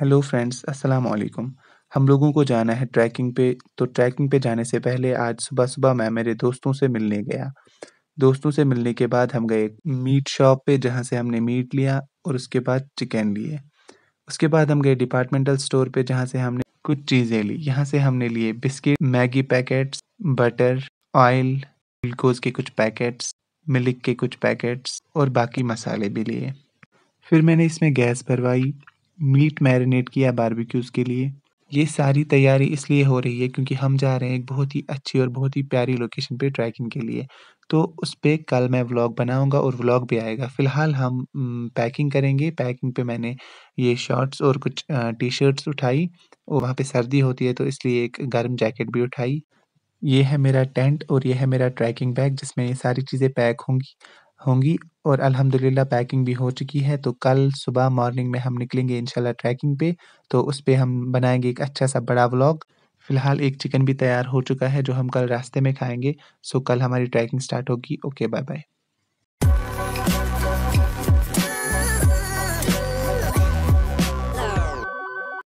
hello friends अस्सलाम वालेकुम हम लोगों को जाना है ट्रैकिंग पे तो ट्रैकिंग पे जाने से पहले आज सुबह सुबह मैं मेरे दोस्तों से मिलने गया दोस्तों से मिलने के बाद हम गए मीट शॉप पे जहाँ से हमने मीट लिया और उसके बाद चिकन लिए उसके बाद हम गए डिपार्टमेंटल स्टोर पे जहाँ से हमने कुछ चीज़ें ली यहाँ से हमने लिए biscuit Maggi packets butter oil glucose के कुछ पैकेट्स मिल्क के कुछ पैकेट्स और बाकी मसाले भी लिए फिर मैंने इसमें गैस भरवाई मीट मैरिनेट किया बारबेक्यूज़ के लिए ये सारी तैयारी इसलिए हो रही है क्योंकि हम जा रहे हैं एक बहुत ही अच्छी और बहुत ही प्यारी लोकेशन पे ट्रैकिंग के लिए तो उस पर कल मैं व्लॉग बनाऊंगा और व्लॉग भी आएगा फ़िलहाल हम पैकिंग करेंगे पैकिंग पे मैंने ये शॉर्ट्स और कुछ टी शर्ट्स उठाई और वहाँ पे सर्दी होती है तो इसलिए एक गर्म जैकेट भी उठाई ये है मेरा टेंट और ये है मेरा ट्रैकिंग बैग जिसमें ये सारी चीज़ें पैक होंगी होंगी और अल्हम्दुलिल्लाह पैकिंग भी हो चुकी है तो कल सुबह मॉर्निंग में हम निकलेंगे इंशाल्लाह ट्रैकिंग पे तो उस पर हम बनाएंगे एक अच्छा सा बड़ा व्लॉग फ़िलहाल एक चिकन भी तैयार हो चुका है जो हम कल रास्ते में खाएंगे सो कल हमारी ट्रैकिंग स्टार्ट होगी ओके बाय बाय